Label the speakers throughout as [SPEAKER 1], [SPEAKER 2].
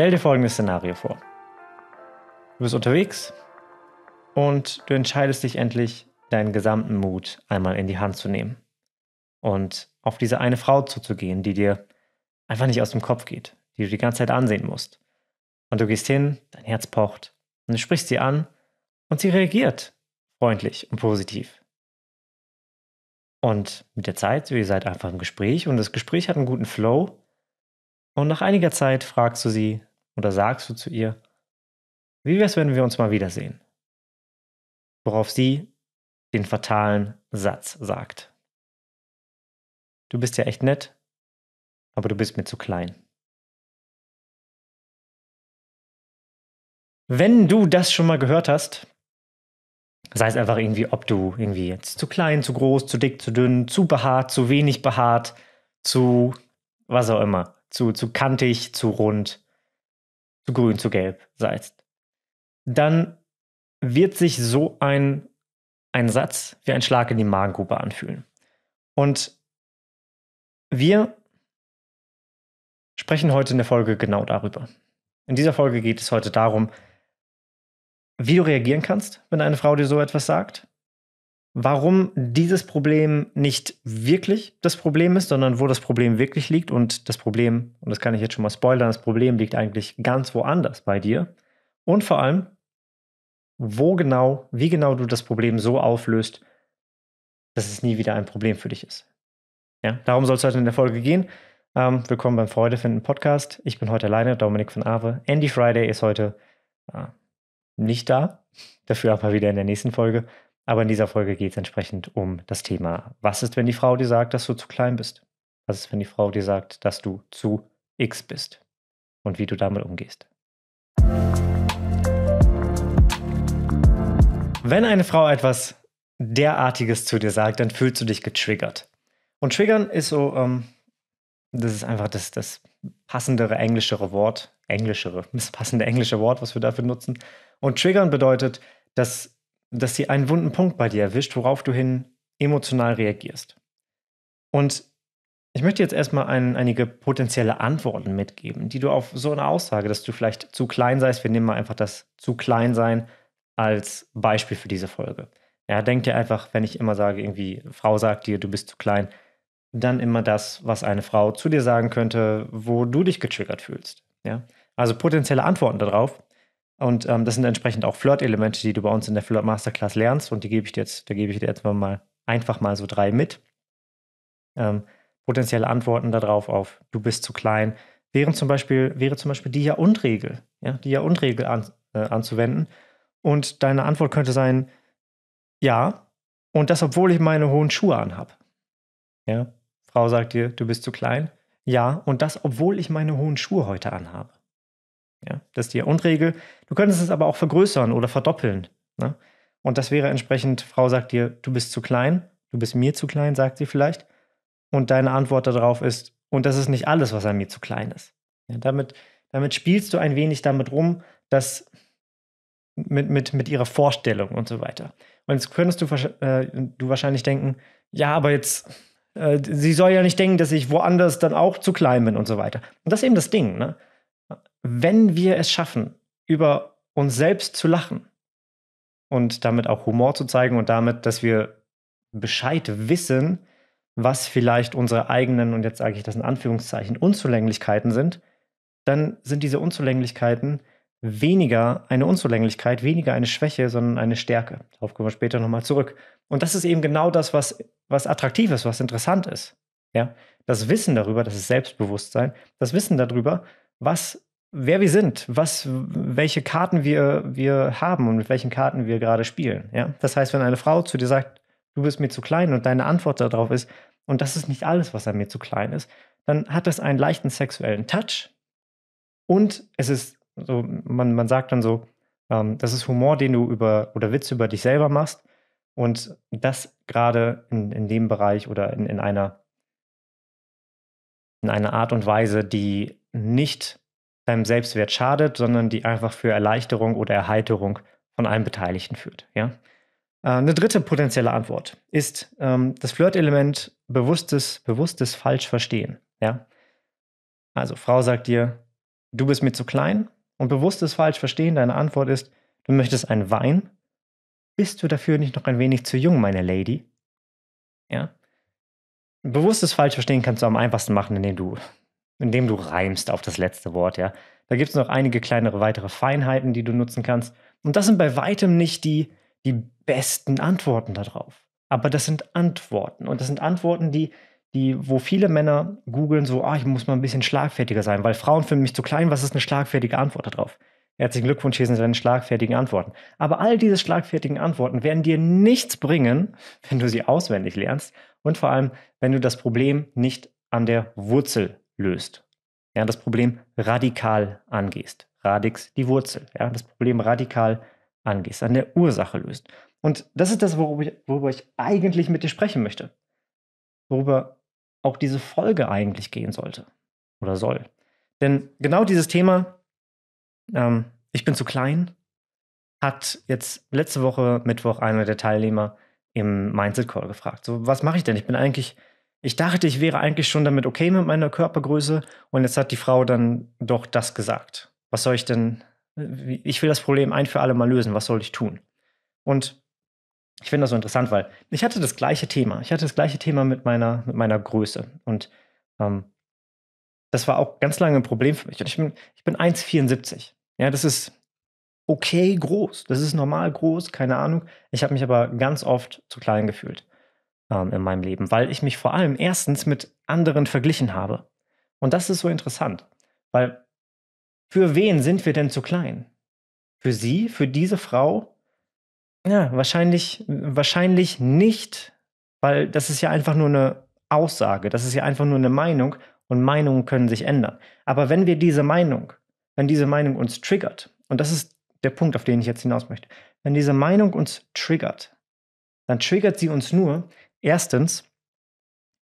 [SPEAKER 1] Stell dir folgendes Szenario vor. Du bist unterwegs und du entscheidest dich endlich, deinen gesamten Mut einmal in die Hand zu nehmen und auf diese eine Frau zuzugehen, die dir einfach nicht aus dem Kopf geht, die du die ganze Zeit ansehen musst. Und du gehst hin, dein Herz pocht und du sprichst sie an und sie reagiert freundlich und positiv. Und mit der Zeit, ihr seid einfach im Gespräch und das Gespräch hat einen guten Flow. Und nach einiger Zeit fragst du sie,
[SPEAKER 2] oder sagst du zu ihr, wie wär's, wenn wir uns mal wiedersehen? Worauf sie den fatalen Satz sagt. Du bist ja echt nett, aber du bist mir zu klein. Wenn du das schon mal gehört hast,
[SPEAKER 1] sei es einfach irgendwie, ob du irgendwie jetzt zu klein, zu groß, zu dick, zu dünn, zu behaart, zu wenig behaart, zu was auch immer, zu, zu kantig, zu rund, zu grün, zu gelb salzt, dann wird sich so
[SPEAKER 2] ein, ein Satz wie ein Schlag in die Magengrube anfühlen. Und wir sprechen heute in der Folge genau darüber. In dieser Folge geht es heute darum, wie du reagieren kannst, wenn eine Frau dir
[SPEAKER 1] so etwas sagt warum dieses Problem nicht wirklich das Problem ist, sondern wo das Problem wirklich liegt. Und das Problem, und das kann ich jetzt schon mal spoilern, das Problem liegt eigentlich ganz woanders bei dir. Und vor allem, wo genau, wie genau du das Problem so auflöst, dass es nie wieder ein Problem für dich ist. Ja, darum soll es heute in der Folge gehen. Ähm, willkommen beim Freude finden Podcast. Ich bin heute alleine, Dominik von Ave. Andy Friday ist heute äh, nicht da, dafür aber wieder in der nächsten Folge. Aber in dieser Folge geht es entsprechend um das Thema, was ist, wenn die Frau dir sagt, dass du zu klein bist? Was ist, wenn die Frau dir sagt, dass du zu X bist? Und wie du damit umgehst. Wenn eine Frau etwas derartiges zu dir sagt, dann fühlst du dich getriggert. Und triggern ist so, ähm, das ist einfach das, das passendere englischere Wort, englischere, das passende englische Wort, was wir dafür nutzen. Und triggern bedeutet, dass dass sie einen wunden Punkt bei dir erwischt, worauf du hin emotional reagierst. Und ich möchte jetzt erstmal ein, einige potenzielle Antworten mitgeben, die du auf so eine Aussage, dass du vielleicht zu klein seist, wir nehmen mal einfach das zu klein sein als Beispiel für diese Folge. Ja, denk dir einfach, wenn ich immer sage, irgendwie, Frau sagt dir, du bist zu klein, dann immer das, was eine Frau zu dir sagen könnte, wo du dich getriggert fühlst. Ja? Also potenzielle Antworten darauf und ähm, das sind entsprechend auch Flirt-Elemente, die du bei uns in der Flirt Masterclass lernst. Und die gebe ich dir jetzt, da gebe ich dir jetzt mal einfach mal so drei mit. Ähm, potenzielle Antworten darauf auf du bist zu klein, wären zum Beispiel, wäre zum Beispiel die Ja-und-Regel, ja, die Ja-und-Regel an, äh, anzuwenden. Und deine Antwort könnte sein, ja, und das, obwohl ich meine hohen Schuhe anhab. Ja, Frau sagt dir, du bist zu klein. Ja, und das, obwohl ich meine hohen Schuhe heute anhabe. Ja, das ist die und Du könntest es aber auch vergrößern oder verdoppeln. Ne? Und das wäre entsprechend, Frau sagt dir, du bist zu klein, du bist mir zu klein, sagt sie vielleicht. Und deine Antwort darauf ist, und das ist nicht alles, was an mir zu klein ist. Ja, damit, damit spielst du ein wenig damit rum, dass mit, mit, mit ihrer Vorstellung und so weiter. Und jetzt könntest du, äh, du wahrscheinlich denken, ja, aber jetzt, äh, sie soll ja nicht denken, dass ich woanders dann auch zu klein bin und so weiter. Und das ist eben das Ding, ne? wenn wir es schaffen, über uns selbst zu lachen und damit auch Humor zu zeigen und damit, dass wir Bescheid wissen, was vielleicht unsere eigenen, und jetzt sage ich das in Anführungszeichen, Unzulänglichkeiten sind, dann sind diese Unzulänglichkeiten weniger eine Unzulänglichkeit, weniger eine Schwäche, sondern eine Stärke. Darauf kommen wir später nochmal zurück. Und das ist eben genau das, was, was attraktiv ist, was interessant ist. Ja? Das Wissen darüber, das ist Selbstbewusstsein, das Wissen darüber, was, wer wir sind, was, welche Karten wir, wir haben und mit welchen Karten wir gerade spielen. Ja? Das heißt, wenn eine Frau zu dir sagt, du bist mir zu klein und deine Antwort darauf ist, und das ist nicht alles, was an mir zu klein ist, dann hat das einen leichten sexuellen Touch und es ist so, man, man sagt dann so, ähm, das ist Humor, den du über oder Witz über dich selber machst und das gerade in, in dem Bereich oder in, in einer in einer Art und Weise, die nicht seinem Selbstwert schadet, sondern die einfach für Erleichterung oder Erheiterung von allen Beteiligten führt. Ja? Äh, eine dritte potenzielle Antwort ist ähm, das Flirt-Element bewusstes, bewusstes Falschverstehen. Ja? Also, Frau sagt dir, du bist mir zu klein und bewusstes Falschverstehen, deine Antwort ist, du möchtest einen Wein. Bist du dafür nicht noch ein wenig zu jung, meine Lady? Ja? Bewusstes Falschverstehen kannst du am einfachsten machen, indem du indem du reimst auf das letzte Wort, ja. Da gibt es noch einige kleinere weitere Feinheiten, die du nutzen kannst. Und das sind bei weitem nicht die, die besten Antworten darauf. Aber das sind Antworten. Und das sind Antworten, die, die, wo viele Männer googeln, so, ah, ich muss mal ein bisschen schlagfertiger sein, weil Frauen finden mich zu klein, was ist eine schlagfertige Antwort darauf? Herzlichen Glückwunsch, hier sind deine schlagfertigen Antworten. Aber all diese schlagfertigen Antworten werden dir nichts bringen, wenn du sie auswendig lernst und vor allem, wenn du das Problem nicht an der Wurzel löst. Ja, das Problem radikal angehst. Radix, die Wurzel. Ja, das Problem radikal angehst, an der Ursache löst. Und das ist das, worüber ich, worüber ich eigentlich mit dir sprechen möchte. Worüber auch diese Folge eigentlich gehen sollte oder soll. Denn genau dieses Thema, ähm, ich bin zu klein, hat jetzt letzte Woche Mittwoch einer der Teilnehmer im Mindset Call gefragt. So, was mache ich denn? Ich bin eigentlich ich dachte, ich wäre eigentlich schon damit okay mit meiner Körpergröße und jetzt hat die Frau dann doch das gesagt. Was soll ich denn, ich will das Problem ein für alle mal lösen, was soll ich tun? Und ich finde das so interessant, weil ich hatte das gleiche Thema. Ich hatte das gleiche Thema mit meiner, mit meiner Größe. Und ähm, das war auch ganz lange ein Problem für mich. Und ich bin, ich bin 1,74. Ja, das ist okay groß. Das ist normal groß, keine Ahnung. Ich habe mich aber ganz oft zu klein gefühlt ähm, in meinem Leben, weil ich mich vor allem erstens mit anderen verglichen habe. Und das ist so interessant, weil für wen sind wir denn zu klein? Für sie, für diese Frau? Ja, wahrscheinlich, wahrscheinlich nicht, weil das ist ja einfach nur eine Aussage, das ist ja einfach nur eine Meinung und Meinungen können sich ändern. Aber wenn wir diese Meinung, wenn diese Meinung uns triggert, und das ist der Punkt, auf den ich jetzt hinaus möchte, wenn diese Meinung uns triggert, dann triggert sie uns nur, Erstens,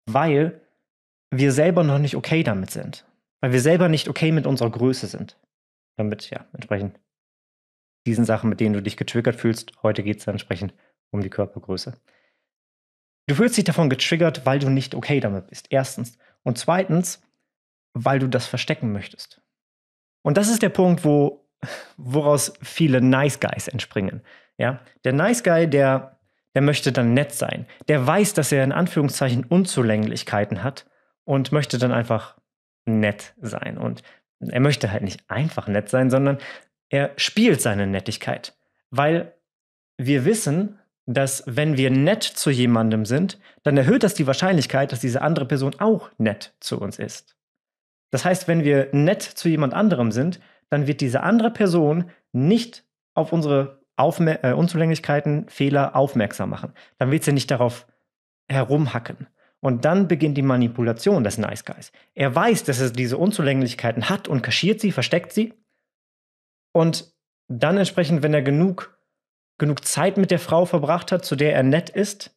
[SPEAKER 1] weil wir selber noch nicht okay damit sind. Weil wir selber nicht okay mit unserer Größe sind. Damit, ja, entsprechend diesen Sachen, mit denen du dich getriggert fühlst. Heute geht es dann entsprechend um die Körpergröße. Du fühlst dich davon getriggert, weil du nicht okay damit bist. Erstens. Und zweitens, weil du das verstecken möchtest. Und das ist der Punkt, wo, woraus viele Nice Guys entspringen. Ja? Der Nice Guy, der der möchte dann nett sein. Der weiß, dass er in Anführungszeichen Unzulänglichkeiten hat und möchte dann einfach nett sein. Und er möchte halt nicht einfach nett sein, sondern er spielt seine Nettigkeit. Weil wir wissen, dass wenn wir nett zu jemandem sind, dann erhöht das die Wahrscheinlichkeit, dass diese andere Person auch nett zu uns ist. Das heißt, wenn wir nett zu jemand anderem sind, dann wird diese andere Person nicht auf unsere Aufmer äh, Unzulänglichkeiten, Fehler aufmerksam machen. Dann willst sie nicht darauf herumhacken. Und dann beginnt die Manipulation des Nice Guys. Er weiß, dass er diese Unzulänglichkeiten hat und kaschiert sie, versteckt sie. Und dann entsprechend, wenn er genug, genug Zeit mit der Frau verbracht hat, zu der er nett ist,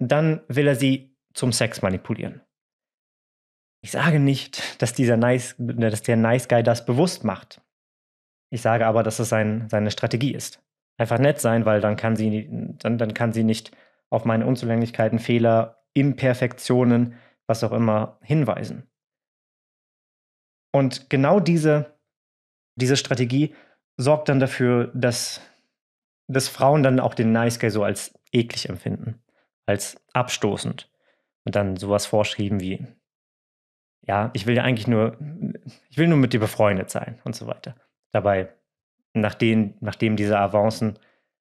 [SPEAKER 1] dann will er sie zum Sex manipulieren. Ich sage nicht, dass, dieser nice, dass der Nice Guy das bewusst macht. Ich sage aber, dass es sein, seine Strategie ist einfach nett sein, weil dann kann sie, dann, dann kann sie nicht auf meine Unzulänglichkeiten, Fehler, Imperfektionen, was auch immer hinweisen. Und genau diese, diese Strategie sorgt dann dafür, dass, dass Frauen dann auch den Nice Guy so als eklig empfinden, als abstoßend. Und dann sowas vorschrieben wie, ja, ich will ja eigentlich nur, ich will nur mit dir befreundet sein und so weiter. Dabei nachdem, nachdem diese Avancen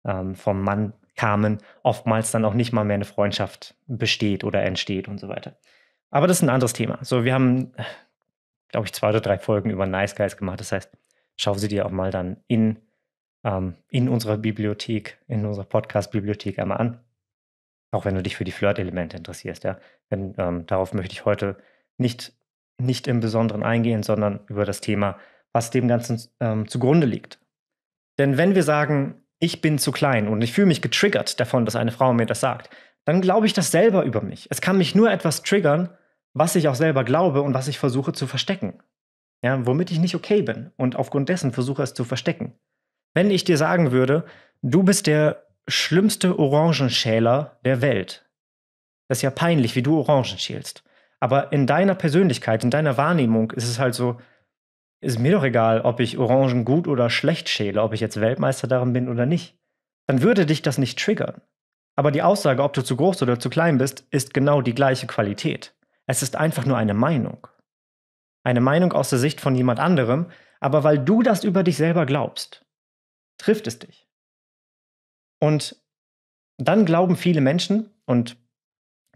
[SPEAKER 1] ähm, vom Mann kamen, oftmals dann auch nicht mal mehr eine Freundschaft besteht oder entsteht und so weiter. Aber das ist ein anderes Thema. So, wir haben, glaube ich, zwei oder drei Folgen über Nice Guys gemacht. Das heißt, schau sie dir auch mal dann in, ähm, in unserer Bibliothek, in unserer Podcast-Bibliothek einmal an. Auch wenn du dich für die Flirt-Elemente interessierst, ja. Denn ähm, darauf möchte ich heute nicht, nicht im Besonderen eingehen, sondern über das Thema, was dem Ganzen ähm, zugrunde liegt. Denn wenn wir sagen, ich bin zu klein und ich fühle mich getriggert davon, dass eine Frau mir das sagt, dann glaube ich das selber über mich. Es kann mich nur etwas triggern, was ich auch selber glaube und was ich versuche zu verstecken. Ja, womit ich nicht okay bin und aufgrund dessen versuche es zu verstecken. Wenn ich dir sagen würde, du bist der schlimmste Orangenschäler der Welt. Das ist ja peinlich, wie du Orangen schälst. Aber in deiner Persönlichkeit, in deiner Wahrnehmung ist es halt so, ist mir doch egal, ob ich Orangen gut oder schlecht schäle, ob ich jetzt Weltmeister darin bin oder nicht. Dann würde dich das nicht triggern. Aber die Aussage, ob du zu groß oder zu klein bist, ist genau die gleiche Qualität. Es ist einfach nur eine Meinung. Eine Meinung aus der Sicht von jemand anderem, aber weil du das über dich selber glaubst, trifft es dich. Und dann glauben viele Menschen, und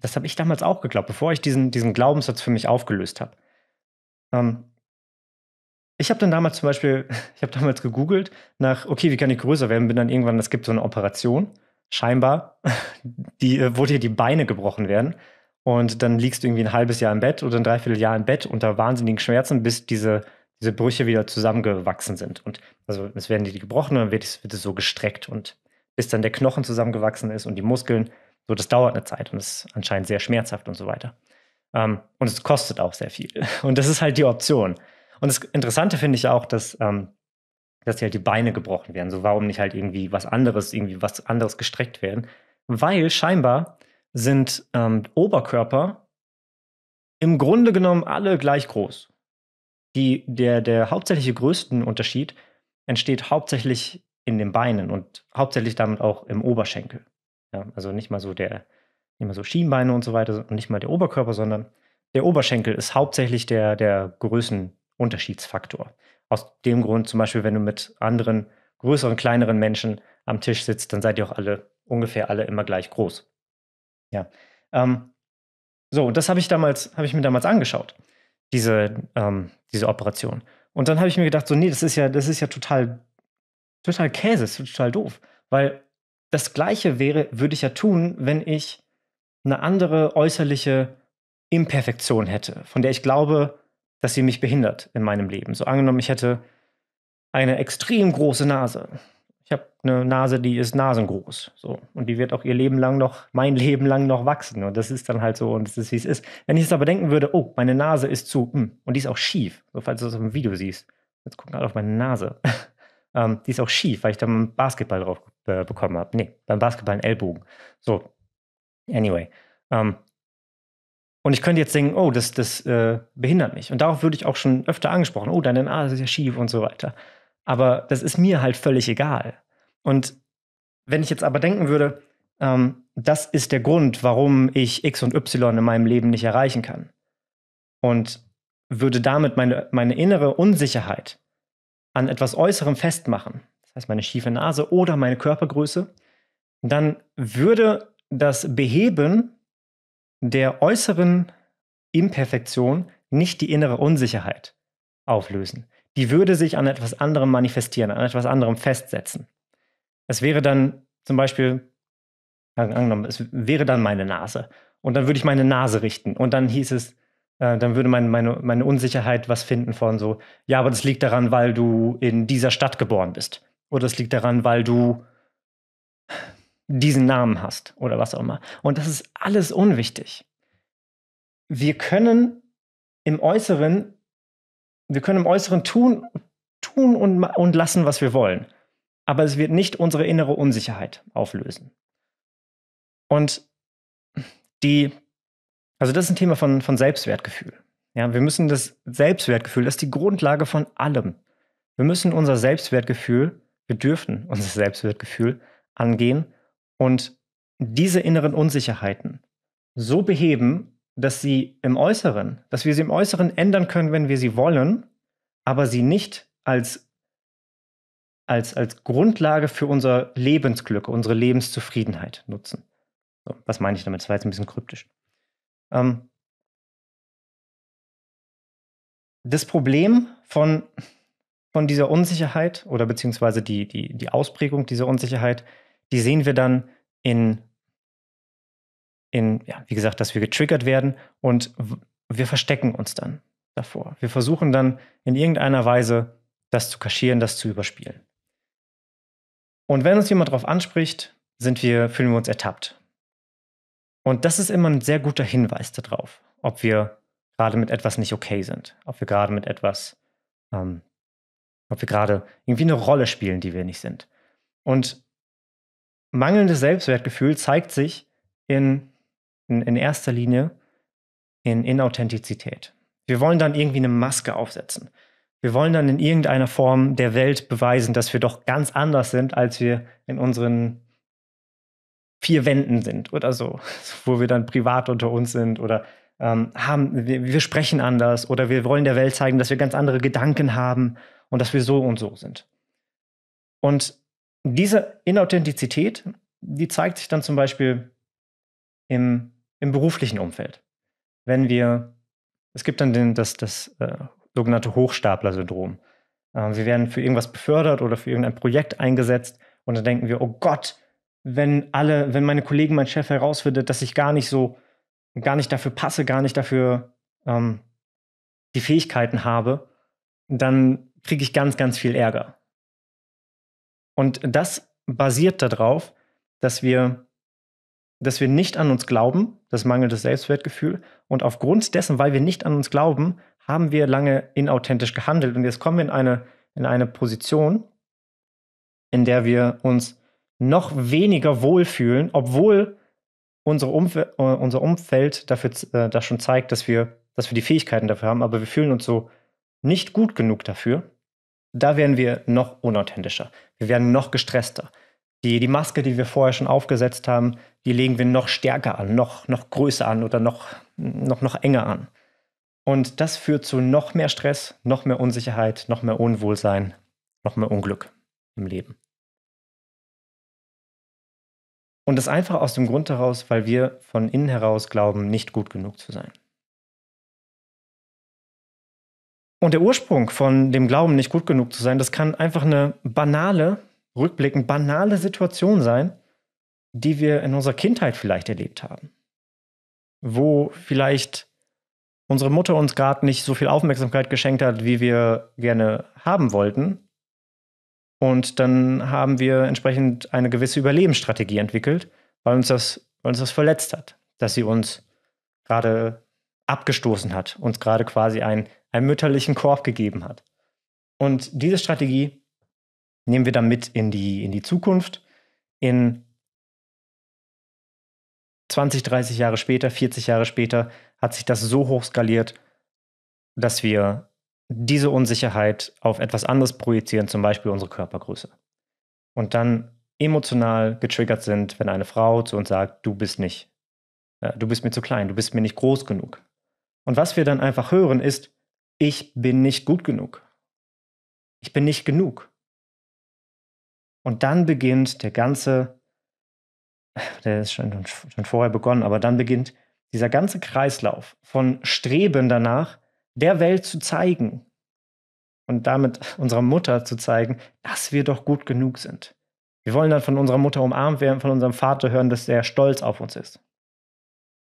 [SPEAKER 1] das habe ich damals auch geglaubt, bevor ich diesen, diesen Glaubenssatz für mich aufgelöst habe. Ähm, ich habe dann damals zum Beispiel, ich habe damals gegoogelt nach, okay, wie kann ich größer werden? Bin dann irgendwann, es gibt so eine Operation, scheinbar, die, äh, wo dir die Beine gebrochen werden. Und dann liegst du irgendwie ein halbes Jahr im Bett oder ein Dreivierteljahr im Bett unter wahnsinnigen Schmerzen, bis diese, diese Brüche wieder zusammengewachsen sind. Und also es werden die gebrochen und dann wird es, wird es so gestreckt. Und bis dann der Knochen zusammengewachsen ist und die Muskeln, so das dauert eine Zeit und ist anscheinend sehr schmerzhaft und so weiter. Um, ähm, und es kostet auch sehr viel. Und das ist halt die Option. Und das Interessante finde ich auch, dass, ähm, dass halt die Beine gebrochen werden. So, warum nicht halt irgendwie was anderes, irgendwie was anderes gestreckt werden? Weil scheinbar sind ähm, Oberkörper im Grunde genommen alle gleich groß. Die, der, der hauptsächliche größten Unterschied entsteht hauptsächlich in den Beinen und hauptsächlich damit auch im Oberschenkel. Ja, also nicht mal so der, nicht mal so Schienbeine und so weiter und nicht mal der Oberkörper, sondern der Oberschenkel ist hauptsächlich der, der größten Unterschiedsfaktor. Aus dem Grund zum Beispiel, wenn du mit anderen größeren, kleineren Menschen am Tisch sitzt, dann seid ihr auch alle ungefähr alle immer gleich groß. Ja. Ähm, so, und das habe ich damals, habe ich mir damals angeschaut, diese, ähm, diese Operation. Und dann habe ich mir gedacht, so, nee, das ist ja, das ist ja total, total Käse, ist total doof. Weil das Gleiche wäre, würde ich ja tun, wenn ich eine andere äußerliche Imperfektion hätte, von der ich glaube, dass sie mich behindert in meinem Leben. So angenommen, ich hätte eine extrem große Nase. Ich habe eine Nase, die ist nasengroß. So. Und die wird auch ihr Leben lang noch, mein Leben lang noch wachsen. Und das ist dann halt so und das ist, wie es ist. Wenn ich jetzt aber denken würde, oh, meine Nase ist zu, mh, hm, und die ist auch schief, so falls du das auf dem Video siehst. Jetzt gucken alle auf meine Nase. ähm, die ist auch schief, weil ich da einen Basketball drauf äh, bekommen habe. Nee, beim Basketball einen Ellbogen. So, anyway. Ähm, und ich könnte jetzt denken, oh, das, das äh, behindert mich. Und darauf würde ich auch schon öfter angesprochen, oh, deine Nase ist ja schief und so weiter. Aber das ist mir halt völlig egal. Und wenn ich jetzt aber denken würde, ähm, das ist der Grund, warum ich X und Y in meinem Leben nicht erreichen kann. Und würde damit meine, meine innere Unsicherheit an etwas Äußerem festmachen, das heißt meine schiefe Nase oder meine Körpergröße, dann würde das Beheben der äußeren Imperfektion nicht die innere Unsicherheit auflösen. Die würde sich an etwas anderem manifestieren, an etwas anderem festsetzen. Es wäre dann zum Beispiel, angenommen, es wäre dann meine Nase. Und dann würde ich meine Nase richten. Und dann hieß es, äh, dann würde meine, meine, meine Unsicherheit was finden von so, ja, aber das liegt daran, weil du in dieser Stadt geboren bist. Oder es liegt daran, weil du diesen Namen hast oder was auch immer. Und das ist alles unwichtig. Wir können im Äußeren, wir können im Äußeren tun, tun und, und lassen, was wir wollen. Aber es wird nicht unsere innere Unsicherheit auflösen. Und die, also das ist ein Thema von, von Selbstwertgefühl. Ja, wir müssen das Selbstwertgefühl, das ist die Grundlage von allem. Wir müssen unser Selbstwertgefühl, wir dürfen unser Selbstwertgefühl angehen und diese inneren Unsicherheiten so beheben, dass sie im Äußeren, dass wir sie im Äußeren ändern können, wenn wir sie wollen, aber sie nicht als, als, als Grundlage für unser Lebensglück, unsere Lebenszufriedenheit
[SPEAKER 2] nutzen. So, was meine ich damit? Das war jetzt ein bisschen kryptisch. Ähm, das Problem von, von dieser
[SPEAKER 1] Unsicherheit oder beziehungsweise die, die, die Ausprägung dieser Unsicherheit ist, die sehen wir dann in, in ja, wie gesagt, dass wir getriggert werden und wir verstecken uns dann davor. Wir versuchen dann in irgendeiner Weise, das zu kaschieren, das zu überspielen. Und wenn uns jemand darauf anspricht, sind wir, fühlen wir uns ertappt. Und das ist immer ein sehr guter Hinweis darauf, ob wir gerade mit etwas nicht okay sind, ob wir gerade mit etwas, ähm, ob wir gerade irgendwie eine Rolle spielen, die wir nicht sind. Und mangelndes Selbstwertgefühl zeigt sich in, in, in erster Linie in Inauthentizität. Wir wollen dann irgendwie eine Maske aufsetzen. Wir wollen dann in irgendeiner Form der Welt beweisen, dass wir doch ganz anders sind, als wir in unseren vier Wänden sind oder so, wo wir dann privat unter uns sind oder ähm, haben, wir, wir sprechen anders oder wir wollen der Welt zeigen, dass wir ganz andere Gedanken haben und dass wir so und so sind. Und diese Inauthentizität, die zeigt sich dann zum Beispiel im, im beruflichen Umfeld. Wenn wir, es gibt dann den, das, das äh, sogenannte Hochstapler-Syndrom. Äh, wir werden für irgendwas befördert oder für irgendein Projekt eingesetzt und dann denken wir, oh Gott, wenn alle, wenn meine Kollegen, mein Chef herausfindet, dass ich gar nicht so, gar nicht dafür passe, gar nicht dafür ähm, die Fähigkeiten habe, dann kriege ich ganz, ganz viel Ärger. Und das basiert darauf, dass wir, dass wir nicht an uns glauben, das mangelnde Selbstwertgefühl. Und aufgrund dessen, weil wir nicht an uns glauben, haben wir lange inauthentisch gehandelt. Und jetzt kommen wir in eine, in eine Position, in der wir uns noch weniger wohlfühlen, obwohl unsere Umf äh, unser Umfeld dafür äh, das schon zeigt, dass wir, dass wir die Fähigkeiten dafür haben, aber wir fühlen uns so nicht gut genug dafür da werden wir noch unauthentischer. Wir werden noch gestresster. Die, die Maske, die wir vorher schon aufgesetzt haben, die legen wir noch stärker an, noch, noch größer an oder noch, noch, noch enger an. Und das führt zu noch mehr Stress, noch mehr Unsicherheit, noch mehr Unwohlsein,
[SPEAKER 2] noch mehr Unglück im Leben. Und das einfach aus dem Grund heraus, weil wir von innen heraus glauben, nicht gut genug zu sein. Und der
[SPEAKER 1] Ursprung von dem Glauben, nicht gut genug zu sein, das kann einfach eine banale, rückblickend banale Situation sein, die wir in unserer Kindheit vielleicht erlebt haben. Wo vielleicht unsere Mutter uns gerade nicht so viel Aufmerksamkeit geschenkt hat, wie wir gerne haben wollten. Und dann haben wir entsprechend eine gewisse Überlebensstrategie entwickelt, weil uns das, weil uns das verletzt hat, dass sie uns gerade abgestoßen hat, uns gerade quasi ein einen mütterlichen Korb gegeben hat. Und diese Strategie nehmen wir dann mit in die, in die Zukunft. In 20, 30 Jahre später, 40 Jahre später hat sich das so hoch skaliert, dass wir diese Unsicherheit auf etwas anderes projizieren, zum Beispiel unsere Körpergröße. Und dann emotional getriggert sind, wenn eine Frau zu uns sagt, du bist nicht, äh, du bist mir zu klein, du bist mir nicht groß genug. Und was
[SPEAKER 2] wir dann einfach hören ist, ich bin nicht gut genug. Ich bin nicht genug. Und dann beginnt der ganze,
[SPEAKER 1] der ist schon, schon vorher begonnen, aber dann beginnt dieser ganze Kreislauf von Streben danach, der Welt zu zeigen und damit unserer Mutter zu zeigen, dass wir doch gut genug sind. Wir wollen dann von unserer Mutter umarmt werden, von unserem Vater hören, dass er stolz auf uns ist.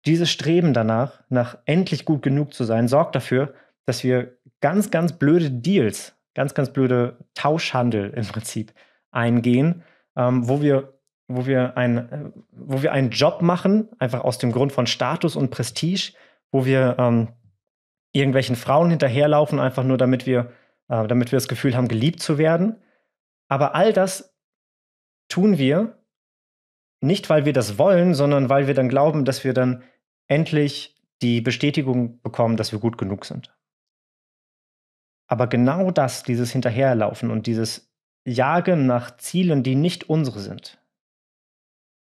[SPEAKER 1] Dieses Streben danach, nach endlich gut genug zu sein, sorgt dafür, dass wir ganz, ganz blöde Deals, ganz, ganz blöde Tauschhandel im Prinzip eingehen, ähm, wo wir wo wir, ein, äh, wo wir einen Job machen, einfach aus dem Grund von Status und Prestige, wo wir ähm, irgendwelchen Frauen hinterherlaufen, einfach nur damit wir, äh, damit wir das Gefühl haben, geliebt zu werden. Aber all das tun wir nicht, weil wir das wollen, sondern weil wir dann glauben, dass wir dann endlich die Bestätigung bekommen, dass wir gut genug sind. Aber genau das, dieses Hinterherlaufen und dieses Jagen nach Zielen, die nicht unsere sind,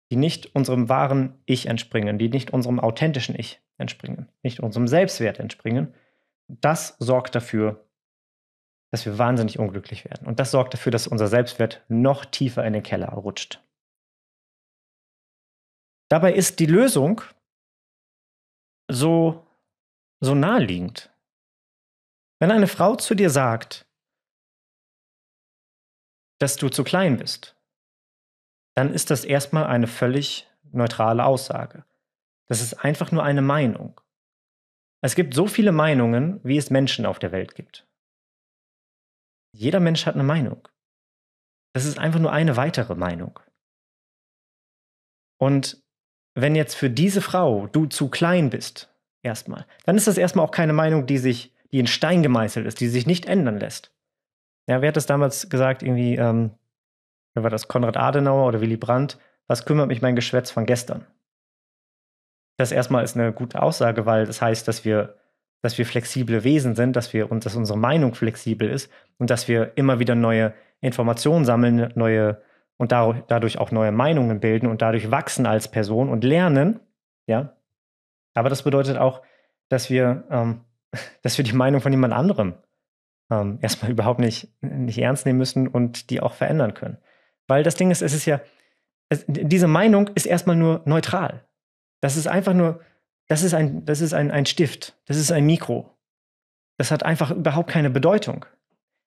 [SPEAKER 1] die nicht unserem wahren Ich entspringen, die nicht unserem authentischen Ich entspringen, nicht unserem Selbstwert entspringen, das sorgt dafür, dass wir wahnsinnig unglücklich werden. Und
[SPEAKER 2] das sorgt dafür, dass unser Selbstwert noch tiefer in den Keller rutscht. Dabei ist die Lösung so, so naheliegend. Wenn eine Frau zu dir sagt, dass du zu klein bist, dann ist das erstmal eine völlig
[SPEAKER 1] neutrale Aussage. Das ist einfach nur eine Meinung. Es gibt so
[SPEAKER 2] viele Meinungen, wie es Menschen auf der Welt gibt. Jeder Mensch hat eine Meinung. Das ist einfach nur eine weitere Meinung. Und wenn jetzt für diese Frau du zu klein bist, erstmal, dann ist das erstmal
[SPEAKER 1] auch keine Meinung, die sich die in Stein gemeißelt ist, die sich nicht ändern lässt. Ja, wer hat das damals gesagt, irgendwie, ähm, wer war das, Konrad Adenauer oder Willy Brandt? Was kümmert mich mein Geschwätz von gestern? Das erstmal ist eine gute Aussage, weil das heißt, dass wir, dass wir flexible Wesen sind, dass wir und dass unsere Meinung flexibel ist und dass wir immer wieder neue Informationen sammeln, neue und dadurch auch neue Meinungen bilden und dadurch wachsen als Person und lernen. Ja. Aber das bedeutet auch, dass wir ähm, dass wir die Meinung von jemand anderem ähm, erstmal überhaupt nicht, nicht ernst nehmen müssen und die auch verändern können. Weil das Ding ist, es ist ja, es, diese Meinung ist erstmal nur neutral. Das ist einfach nur, das ist ein, das ist ein, ein Stift, das ist ein Mikro. Das hat einfach überhaupt keine Bedeutung.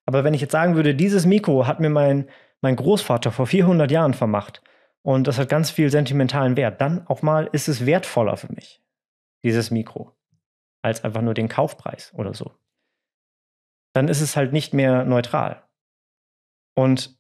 [SPEAKER 1] Aber wenn ich jetzt sagen würde, dieses Mikro hat mir mein, mein Großvater vor 400 Jahren vermacht und das hat ganz viel sentimentalen Wert, dann auch mal ist es wertvoller für mich, dieses Mikro als einfach nur den Kaufpreis oder so. Dann ist es halt nicht mehr neutral. Und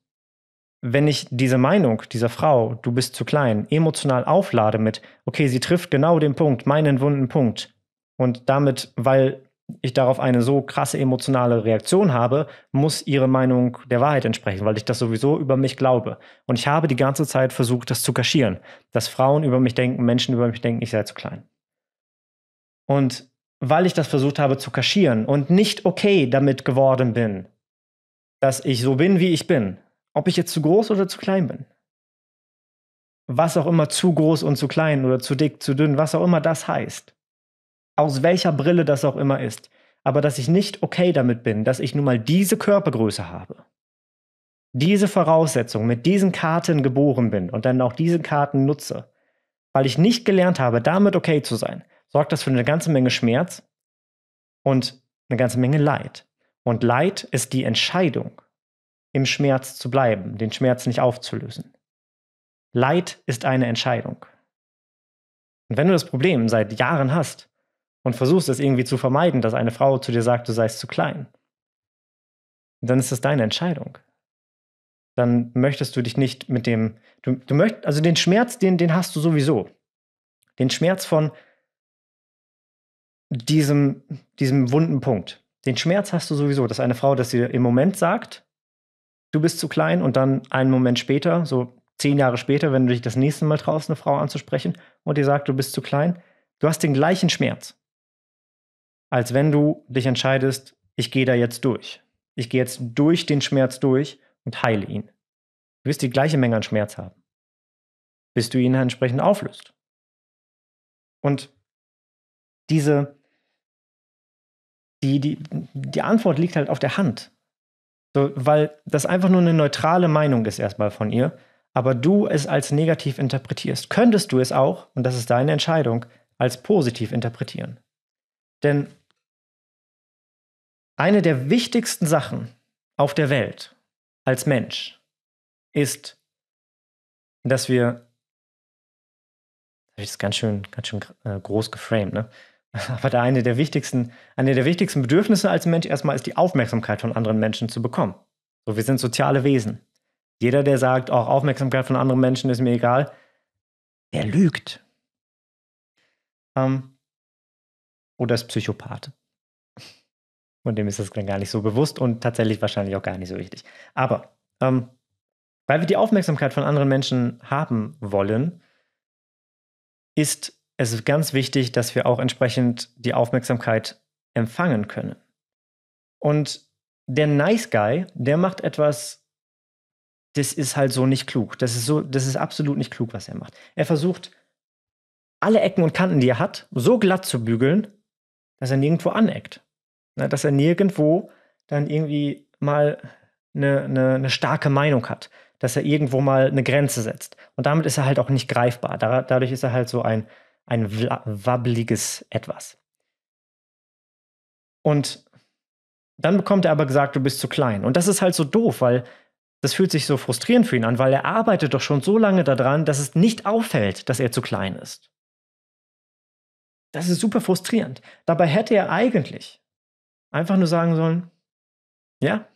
[SPEAKER 1] wenn ich diese Meinung dieser Frau, du bist zu klein, emotional auflade mit, okay, sie trifft genau den Punkt, meinen wunden Punkt, und damit, weil ich darauf eine so krasse emotionale Reaktion habe, muss ihre Meinung der Wahrheit entsprechen, weil ich das sowieso über mich glaube. Und ich habe die ganze Zeit versucht, das zu kaschieren, dass Frauen über mich denken, Menschen über mich denken, ich sei zu klein. Und weil ich das versucht habe zu kaschieren und nicht okay damit geworden bin, dass ich so bin, wie ich bin. Ob ich jetzt zu groß oder zu klein bin. Was auch immer zu groß und zu klein oder zu dick, zu dünn, was auch immer das heißt. Aus welcher Brille das auch immer ist. Aber dass ich nicht okay damit bin, dass ich nun mal diese Körpergröße habe. Diese Voraussetzung, mit diesen Karten geboren bin und dann auch diese Karten nutze. Weil ich nicht gelernt habe, damit okay zu sein sorgt das für eine ganze Menge Schmerz und eine ganze Menge Leid. Und Leid ist die Entscheidung, im Schmerz zu bleiben, den Schmerz nicht aufzulösen. Leid ist eine Entscheidung. Und wenn du das Problem seit Jahren hast und versuchst es irgendwie zu vermeiden, dass eine Frau zu dir sagt, du seist zu klein, dann ist das deine Entscheidung. Dann möchtest du dich nicht mit dem, du, du möchtest, also den Schmerz, den, den hast du sowieso. Den Schmerz von, diesem, diesem wunden Punkt. Den Schmerz hast du sowieso, dass eine Frau, dass sie im Moment sagt, du bist zu klein und dann einen Moment später, so zehn Jahre später, wenn du dich das nächste Mal traust, eine Frau anzusprechen und dir sagt, du bist zu klein, du hast den gleichen Schmerz, als wenn du dich entscheidest, ich gehe da jetzt durch. Ich gehe jetzt durch den Schmerz durch
[SPEAKER 2] und heile ihn. Du wirst die gleiche Menge an Schmerz haben, bis du ihn entsprechend auflöst. Und diese die, die, die Antwort liegt halt auf der Hand. So, weil das
[SPEAKER 1] einfach nur eine neutrale Meinung ist erstmal von ihr, aber du es als negativ interpretierst. Könntest du es auch, und das ist deine Entscheidung, als positiv interpretieren. Denn
[SPEAKER 2] eine der wichtigsten Sachen auf der Welt als Mensch ist, dass wir, das ist ganz schön, ganz schön äh, groß geframed, ne? Aber da eine der wichtigsten,
[SPEAKER 1] eine der wichtigsten Bedürfnisse als Mensch erstmal ist die Aufmerksamkeit von anderen Menschen zu bekommen. So, wir sind soziale Wesen. Jeder, der sagt, auch Aufmerksamkeit von anderen Menschen ist mir egal, der lügt. Ähm, oder ist Psychopath. Und dem ist das dann gar nicht so bewusst und tatsächlich wahrscheinlich auch gar nicht so wichtig. Aber ähm, weil wir die Aufmerksamkeit von anderen Menschen haben wollen, ist es ist ganz wichtig, dass wir auch entsprechend die Aufmerksamkeit empfangen können. Und der Nice Guy, der macht etwas, das ist halt so nicht klug. Das ist so, das ist absolut nicht klug, was er macht. Er versucht, alle Ecken und Kanten, die er hat, so glatt zu bügeln, dass er nirgendwo aneckt. dass er nirgendwo dann irgendwie mal eine, eine, eine starke Meinung hat, dass er irgendwo mal eine Grenze setzt. Und damit ist er halt auch nicht greifbar. dadurch ist er halt so ein ein wabbeliges Etwas. Und dann bekommt er aber gesagt, du bist zu klein. Und das ist halt so doof, weil das fühlt sich so frustrierend für ihn an, weil er arbeitet doch schon so lange daran, dass es nicht auffällt, dass
[SPEAKER 2] er zu klein ist. Das ist super frustrierend. Dabei hätte er eigentlich einfach nur sagen sollen, ja,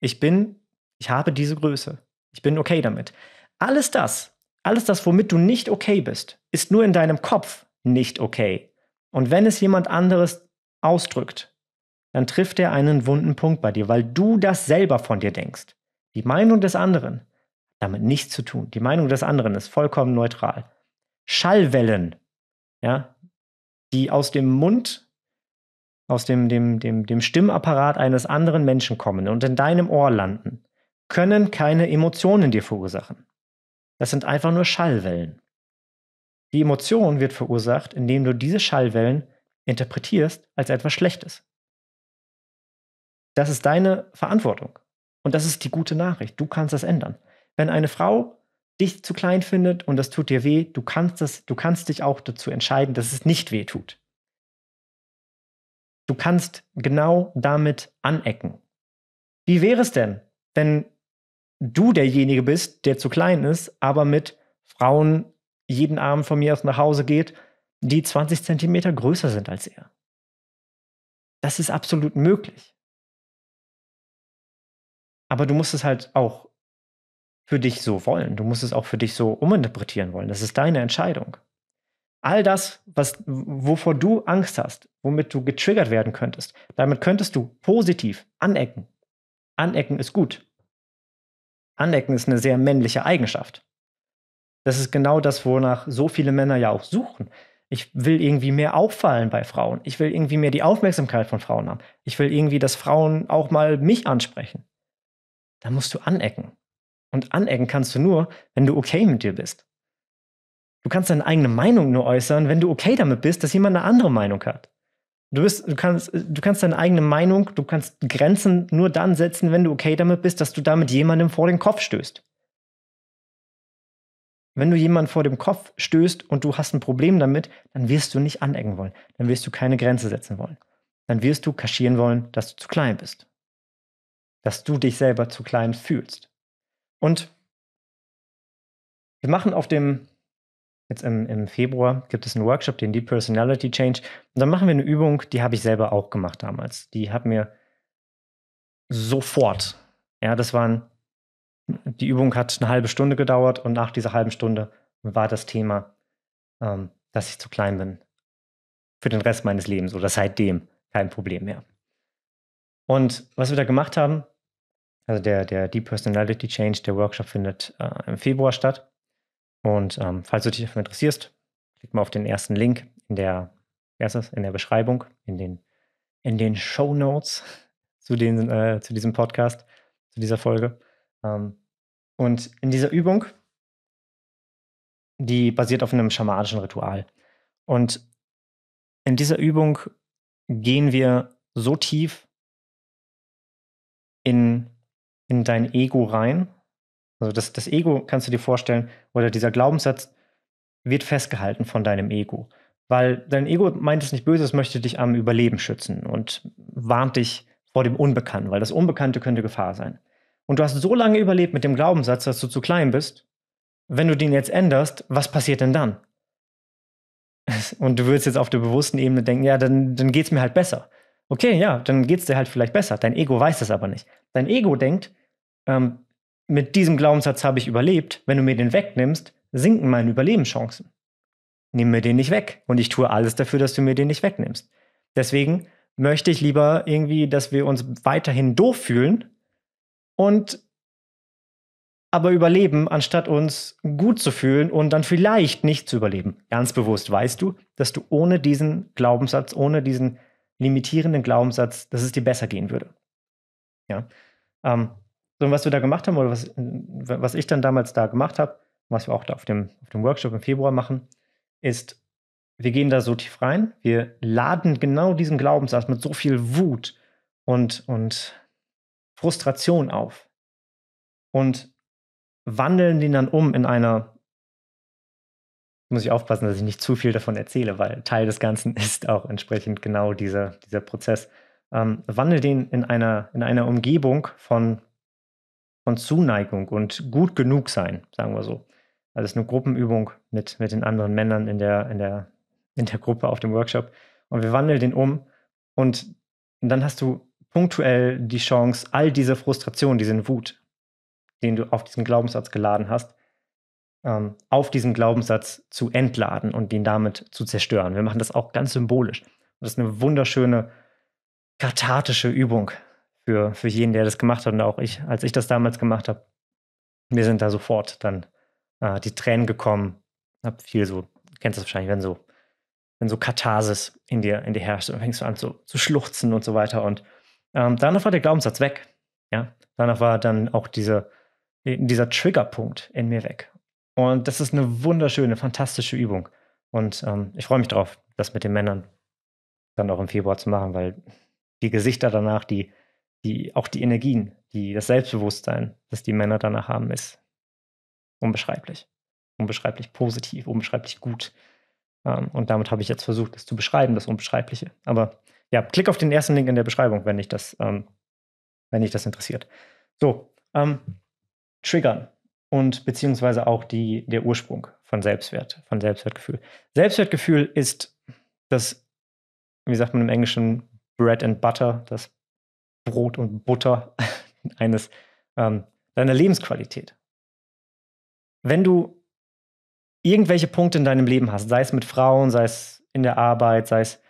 [SPEAKER 2] ich bin,
[SPEAKER 1] ich habe diese Größe. Ich bin okay damit. Alles das, alles das, womit du nicht okay bist, ist nur in deinem Kopf nicht okay. Und wenn es jemand anderes ausdrückt, dann trifft er einen wunden Punkt bei dir, weil du das selber von dir denkst. Die Meinung des anderen hat damit nichts zu tun. Die Meinung des anderen ist vollkommen neutral. Schallwellen, ja, die aus dem Mund, aus dem, dem, dem, dem Stimmapparat eines anderen Menschen kommen und in deinem Ohr landen, können keine Emotionen dir verursachen. Das sind einfach nur Schallwellen. Die Emotion wird verursacht, indem du diese Schallwellen interpretierst als etwas Schlechtes. Das ist deine Verantwortung. Und das ist die gute Nachricht. Du kannst das ändern. Wenn eine Frau dich zu klein findet und das tut dir weh, du kannst, das, du kannst dich auch dazu entscheiden, dass es nicht weh tut. Du kannst genau damit anecken. Wie wäre es denn, wenn du derjenige bist, der zu klein ist, aber mit Frauen jeden
[SPEAKER 2] Abend von mir aus nach Hause geht, die 20 Zentimeter größer sind als er. Das ist absolut möglich. Aber du musst es halt auch für dich so wollen. Du musst es auch für dich so uminterpretieren wollen. Das ist deine
[SPEAKER 1] Entscheidung. All das, was, wovor du Angst hast, womit du getriggert werden könntest, damit könntest du positiv anecken. Anecken ist gut. Anecken ist eine sehr männliche Eigenschaft. Das ist genau das, wonach so viele Männer ja auch suchen. Ich will irgendwie mehr auffallen bei Frauen. Ich will irgendwie mehr die Aufmerksamkeit von Frauen haben. Ich will irgendwie, dass Frauen auch mal mich ansprechen. Da musst du anecken. Und anecken kannst du nur, wenn du okay mit dir bist. Du kannst deine eigene Meinung nur äußern, wenn du okay damit bist, dass jemand eine andere Meinung hat. Du, bist, du, kannst, du kannst deine eigene Meinung, du kannst Grenzen nur dann setzen, wenn du okay damit bist, dass du damit jemandem vor den Kopf stößt. Wenn du jemanden vor dem Kopf stößt und du hast ein Problem damit, dann wirst du nicht anecken wollen. Dann wirst du keine Grenze setzen wollen.
[SPEAKER 2] Dann wirst du kaschieren wollen, dass du zu klein bist. Dass du dich selber zu klein fühlst. Und wir machen auf dem
[SPEAKER 1] Jetzt im, im Februar gibt es einen Workshop, den Deep Personality Change. Und dann machen wir eine Übung, die habe ich selber auch gemacht damals. Die hat mir sofort, ja, das waren, die Übung hat eine halbe Stunde gedauert und nach dieser halben Stunde war das Thema, ähm, dass ich zu klein bin. Für den Rest meines Lebens oder seitdem kein Problem mehr. Und was wir da gemacht haben, also der, der Deep Personality Change, der Workshop findet äh, im Februar statt. Und ähm, falls du dich dafür interessierst, klick mal auf den ersten Link in der, erstes, in der Beschreibung, in den, in den Show Notes zu, den, äh, zu diesem Podcast, zu dieser Folge.
[SPEAKER 2] Ähm, und in dieser Übung, die basiert auf einem schamanischen Ritual. Und in dieser Übung gehen wir so tief in, in dein Ego rein, also das, das Ego kannst du dir vorstellen, oder dieser Glaubenssatz
[SPEAKER 1] wird festgehalten von deinem Ego. Weil dein Ego meint es nicht böse, es möchte dich am Überleben schützen und warnt dich vor dem Unbekannten, weil das Unbekannte könnte Gefahr sein. Und du hast so lange überlebt mit dem Glaubenssatz, dass du zu klein bist. Wenn du den jetzt änderst, was passiert denn dann? Und du würdest jetzt auf der bewussten Ebene denken, ja, dann, dann geht es mir halt besser. Okay, ja, dann geht es dir halt vielleicht besser. Dein Ego weiß das aber nicht. Dein Ego denkt, ähm, mit diesem Glaubenssatz habe ich überlebt, wenn du mir den wegnimmst, sinken meine Überlebenschancen. Nimm mir den nicht weg und ich tue alles dafür, dass du mir den nicht wegnimmst. Deswegen möchte ich lieber irgendwie, dass wir uns weiterhin doof fühlen und aber überleben, anstatt uns gut zu fühlen und dann vielleicht nicht zu überleben. Ganz bewusst weißt du, dass du ohne diesen Glaubenssatz, ohne diesen limitierenden Glaubenssatz, dass es dir besser gehen würde. Ja. Ähm, so, und was wir da gemacht haben oder was, was ich dann damals da gemacht habe, was wir auch da auf dem, auf dem Workshop im Februar machen, ist, wir gehen da so tief rein, wir laden genau diesen Glaubenssatz mit
[SPEAKER 2] so viel Wut und, und Frustration auf und wandeln den dann um in einer,
[SPEAKER 1] muss ich aufpassen, dass ich nicht zu viel davon erzähle, weil Teil des Ganzen ist auch entsprechend genau dieser, dieser Prozess, ähm, wandel den in einer, in einer Umgebung von von Zuneigung und gut genug sein, sagen wir so. Also es ist eine Gruppenübung mit, mit den anderen Männern in der, in, der, in der Gruppe auf dem Workshop. Und wir wandeln den um und dann hast du punktuell die Chance, all diese Frustration, diesen Wut, den du auf diesen Glaubenssatz geladen hast, ähm, auf diesen Glaubenssatz zu entladen und ihn damit zu zerstören. Wir machen das auch ganz symbolisch. das ist eine wunderschöne kathartische Übung, für, für jeden, der das gemacht hat und auch ich, als ich das damals gemacht habe. Mir sind da sofort dann äh, die Tränen gekommen. Hab viel so, kennst du wahrscheinlich, wenn so, wenn so Katharsis in dir, in dir herrscht und fängst du an zu, zu schluchzen und so weiter. Und ähm, danach war der Glaubenssatz weg. Ja, danach war dann auch diese, dieser Triggerpunkt in mir weg. Und das ist eine wunderschöne, fantastische Übung. Und ähm, ich freue mich drauf, das mit den Männern dann auch im Februar zu machen, weil die Gesichter danach, die die, auch die Energien, die, das Selbstbewusstsein, das die Männer danach haben, ist unbeschreiblich. Unbeschreiblich positiv, unbeschreiblich gut. Um, ähm, und damit habe ich jetzt versucht, das zu beschreiben, das Unbeschreibliche. Aber ja, klick auf den ersten Link in der Beschreibung, wenn dich das, um, ähm, wenn dich das interessiert. So, um, ähm, triggern und beziehungsweise auch die, der Ursprung von Selbstwert, von Selbstwertgefühl. Selbstwertgefühl ist das, wie sagt man im Englischen, Bread and Butter, das Brot und Butter eines, ähm, deiner Lebensqualität. Wenn du irgendwelche Punkte in deinem Leben hast, sei es mit Frauen, sei es in der Arbeit, sei es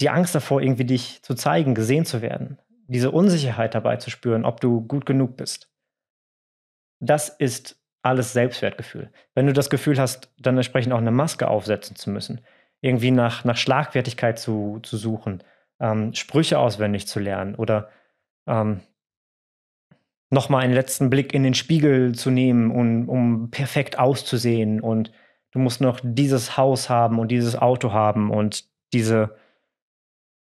[SPEAKER 1] die Angst davor, irgendwie dich zu zeigen, gesehen zu werden, diese Unsicherheit dabei zu spüren, ob du gut genug bist. Das ist alles Selbstwertgefühl. Wenn du das Gefühl hast, dann entsprechend auch eine Maske aufsetzen zu müssen, irgendwie nach, nach Schlagwertigkeit zu, zu suchen, ähm, Sprüche auswendig zu lernen oder ähm, nochmal einen letzten Blick in den Spiegel zu nehmen und um perfekt auszusehen und du musst noch dieses Haus haben und dieses Auto haben und diese,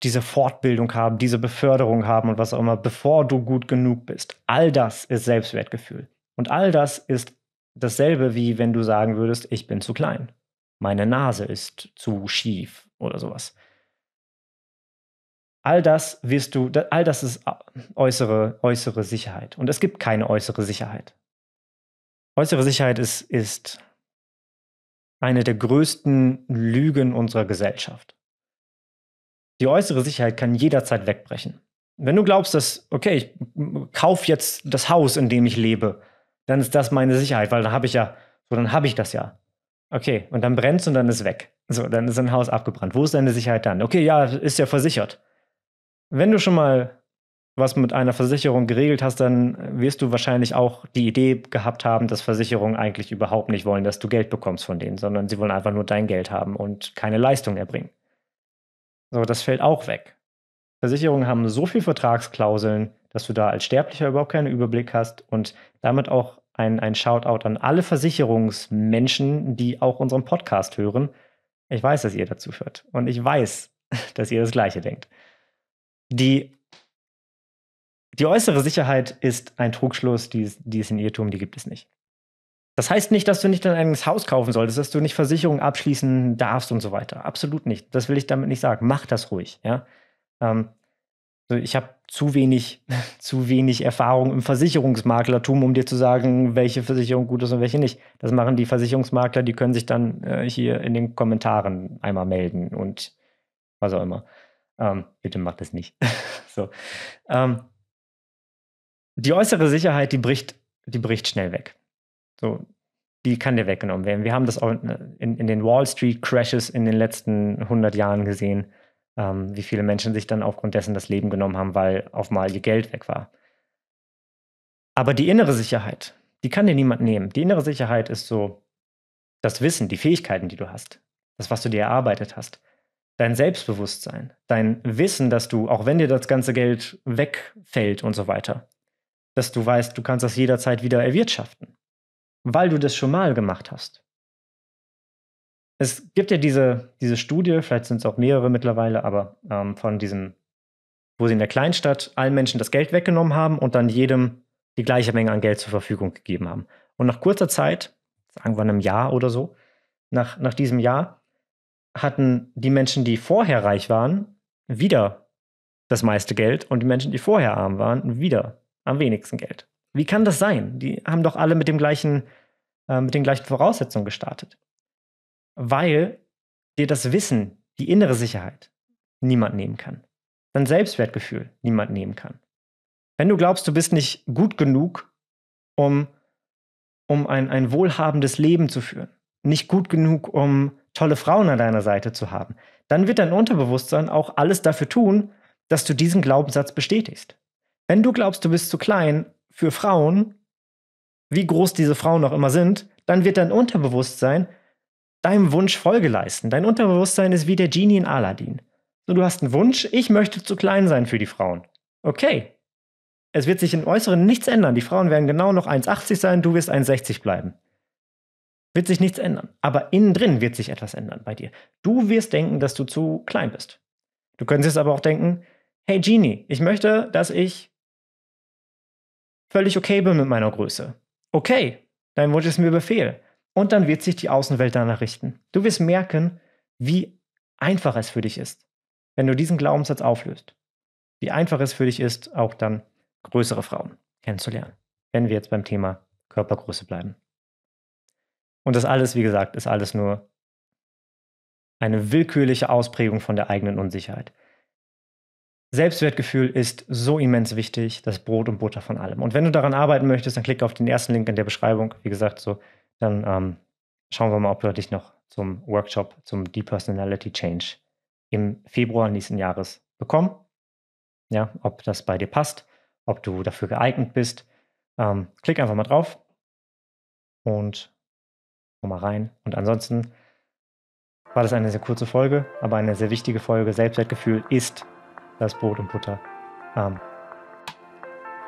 [SPEAKER 1] diese Fortbildung haben, diese Beförderung haben und was auch immer, bevor du gut genug bist. All das ist Selbstwertgefühl. Und all das ist dasselbe, wie wenn du sagen würdest, ich bin zu klein. Meine Nase ist zu schief oder sowas. All das wirst du, all das ist äußere, äußere Sicherheit. Und es gibt keine äußere
[SPEAKER 2] Sicherheit. Äußere Sicherheit ist, ist eine der größten Lügen unserer Gesellschaft. Die äußere Sicherheit kann
[SPEAKER 1] jederzeit wegbrechen. Wenn du glaubst, dass, okay, ich kaufe jetzt das Haus, in dem ich lebe, dann ist das meine Sicherheit, weil dann habe ich ja, so dann habe ich das ja. Okay, und dann brennt es und dann ist weg. So, dann ist ein Haus abgebrannt. Wo ist deine Sicherheit dann? Okay, ja, ist ja versichert. Wenn du schon mal was mit einer Versicherung geregelt hast, dann wirst du wahrscheinlich auch die Idee gehabt haben, dass Versicherungen eigentlich überhaupt nicht wollen, dass du Geld bekommst von denen, sondern sie wollen einfach nur dein Geld haben und keine Leistung erbringen. So, das fällt auch weg. Versicherungen haben so viel Vertragsklauseln, dass du da als Sterblicher überhaupt keinen Überblick hast und damit auch ein, ein Shoutout an alle Versicherungsmenschen, die auch unseren Podcast hören. Ich weiß, dass ihr dazu hört und ich weiß, dass ihr das Gleiche denkt. Die, die äußere Sicherheit ist ein Trugschluss, die, die ist ein Irrtum, die gibt es nicht. Das heißt nicht, dass du nicht dein eigenes Haus kaufen solltest, dass du nicht Versicherungen abschließen darfst und so weiter. Absolut nicht. Das will ich damit nicht sagen. Mach das ruhig. Ja? Ähm, ich habe zu wenig, zu wenig Erfahrung im Versicherungsmaklertum, um dir zu sagen, welche Versicherung gut ist und welche nicht. Das machen die Versicherungsmakler, die können sich dann äh, hier in den Kommentaren einmal melden und was auch immer. Ähm, bitte macht das nicht. so. Ähm, die äußere Sicherheit, die bricht, die bricht schnell weg. So, die kann dir weggenommen werden. Wir haben das auch in, in den Wall Street Crashes in den letzten 100 Jahren gesehen, ähm, wie viele Menschen sich dann aufgrund dessen das Leben genommen haben, weil auf mal ihr Geld weg war. Aber die innere Sicherheit, die kann dir niemand nehmen. Die innere Sicherheit ist so das Wissen, die Fähigkeiten, die du hast, das, was du dir erarbeitet hast dein Selbstbewusstsein, dein Wissen, dass du, auch wenn dir das ganze Geld wegfällt und so weiter, dass du weißt, du kannst das jederzeit wieder erwirtschaften, weil du das schon mal gemacht hast. Es gibt ja diese, diese Studie, vielleicht sind es auch mehrere mittlerweile, aber ähm, von diesem, wo sie in der Kleinstadt allen Menschen das Geld weggenommen haben und dann jedem die gleiche Menge an Geld zur Verfügung gegeben haben. Und nach kurzer Zeit, sagen wir einem Jahr oder so, nach, nach diesem Jahr, hatten die Menschen, die vorher reich waren, wieder das meiste Geld und die Menschen, die vorher arm waren, wieder am wenigsten Geld. Wie kann das sein? Die haben doch alle mit, dem gleichen, äh, mit den gleichen Voraussetzungen gestartet. Weil dir das Wissen, die innere Sicherheit, niemand nehmen kann. Dein Selbstwertgefühl niemand nehmen kann. Wenn du glaubst, du bist nicht gut genug, um, um ein, ein wohlhabendes Leben zu führen, nicht gut genug, um tolle Frauen an deiner Seite zu haben, dann wird dein Unterbewusstsein auch alles dafür tun, dass du diesen Glaubenssatz bestätigst. Wenn du glaubst, du bist zu klein für Frauen, wie groß diese Frauen auch immer sind, dann wird dein Unterbewusstsein deinem Wunsch Folge leisten. Dein Unterbewusstsein ist wie der Genie in Aladdin. So, du hast einen Wunsch, ich möchte zu klein sein für die Frauen. Okay. Es wird sich im Äußeren nichts ändern. Die Frauen werden genau noch 1,80 sein, du wirst 1,60 bleiben wird sich nichts ändern. Aber innen drin wird sich etwas ändern bei dir. Du wirst denken, dass du zu klein bist. Du könntest jetzt aber auch denken, hey Genie, ich möchte, dass ich völlig okay bin mit meiner Größe. Okay, dein Wunsch ist mir Befehl. Und dann wird sich die Außenwelt danach richten. Du wirst merken, wie einfach es für dich ist, wenn du diesen Glaubenssatz auflöst. Wie einfach es für dich ist, auch dann größere Frauen kennenzulernen, wenn wir jetzt beim Thema Körpergröße bleiben. Und das alles, wie gesagt, ist alles nur eine willkürliche Ausprägung von der eigenen Unsicherheit. Selbstwertgefühl ist so immens wichtig, das Brot und Butter von allem. Und wenn du daran arbeiten möchtest, dann klick auf den ersten Link in der Beschreibung. Wie gesagt, so, dann ähm, schauen wir mal, ob wir dich noch zum Workshop, zum Depersonality Change im Februar nächsten Jahres bekommen. Ja, ob das bei dir passt, ob du dafür geeignet bist. Ähm, klick einfach mal drauf und Hör mal rein. Und ansonsten war das eine sehr kurze Folge, aber eine sehr wichtige Folge. Selbstwertgefühl ist das Brot und Butter. Ähm,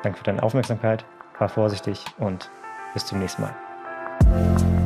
[SPEAKER 1] danke für deine Aufmerksamkeit. War vorsichtig und bis zum nächsten Mal.